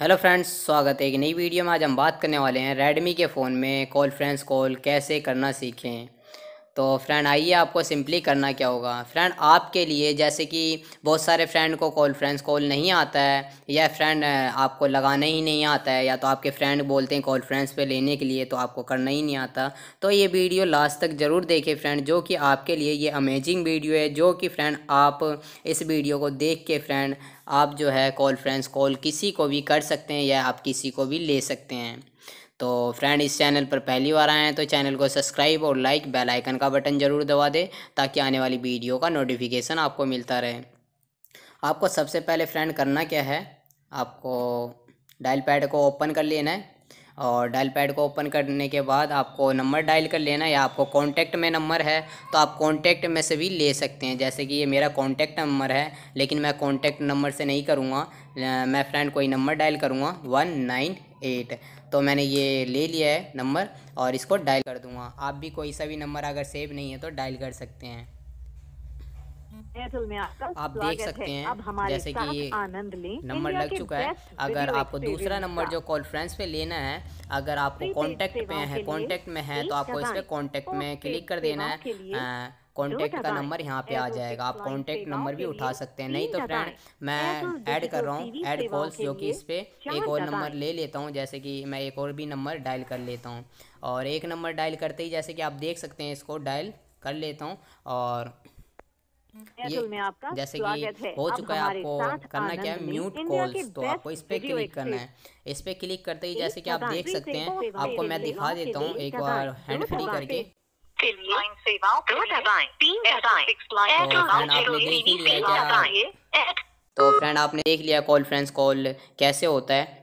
hello friends स्वागत है एक नई वीडियो में आज हम बात करने वाले हैं रेडमी के फ़ोन में कॉल फ्रेंड्स कॉल कैसे करना सीखें तो फ्रेंड आइए आपको सिंपली करना क्या होगा फ्रेंड आपके लिए जैसे कि बहुत सारे फ्रेंड को कॉल फ्रेंड्स कॉल नहीं आता है या फ्रेंड आपको लगाना ही नहीं आता है या तो आपके फ्रेंड बोलते हैं कॉल फ्रेंड्स पे लेने के लिए तो आपको करना ही नहीं आता तो ये वीडियो लास्ट तक ज़रूर देखें फ्रेंड जो कि आपके लिए ये अमेजिंग वीडियो है जो कि फ्रेंड आप इस वीडियो को देख के फ्रेंड आप जो है कॉल फ्रेंड्स कॉल किसी को भी कर सकते हैं या आप किसी को भी ले सकते हैं तो फ्रेंड इस चैनल पर पहली बार आए हैं तो चैनल को सब्सक्राइब और लाइक बेल आइकन का बटन ज़रूर दबा दें ताकि आने वाली वीडियो का नोटिफिकेशन आपको मिलता रहे आपको सबसे पहले फ्रेंड करना क्या है आपको डायल पैड को ओपन कर लेना है और डायल पैड को ओपन करने के बाद आपको नंबर डायल कर लेना या आपको कॉन्टैक्ट में नंबर है तो आप कॉन्टैक्ट में से भी ले सकते हैं जैसे कि ये मेरा कॉन्टैक्ट नंबर है लेकिन मैं कॉन्टैक्ट नंबर से नहीं करूँगा मैं फ्रेंड कोई नंबर डायल करूँगा वन नाइन एट तो मैंने ये ले लिया है नंबर और इसको डायल कर दूँगा आप भी कोई सा भी नंबर अगर सेव नहीं है तो डायल कर सकते हैं में आप देख सकते हैं अब हमारे जैसे कि ये नंबर लग चुका है अगर आपको दूसरा नंबर जो कॉल फ्रेंड्स पे लेना है अगर आपको कॉन्टेक्ट पे है कॉन्टेक्ट में है तो आपको इस पर कॉन्टेक्ट में क्लिक कर देना है कॉन्टेक्ट हाँ, का नंबर यहाँ पे आ जाएगा आप कॉन्टेक्ट नंबर भी उठा सकते हैं नहीं तो फ्रेंड मैं ऐड कर रहा हूँ ऐड कॉल्स जो कि इस पर एक और नंबर ले लेता हूँ जैसे कि मैं एक और भी नंबर डायल कर लेता हूँ और एक नंबर डायल करते ही जैसे कि आप देख सकते हैं इसको डायल कर लेता हूँ और ये जैसे कि हो चुका है आपको करना क्या है म्यूट कॉल्स तो आपको इस पे क्लिक करना है इस पे क्लिक करते ही जैसे कि आप देख सकते हैं आपको मैं दिखा देता हूँ एक बार हैंड फ्री करके तो फ्रेंड तो आपने देख लिया कॉल फ्रेंड्स कॉल कैसे होता है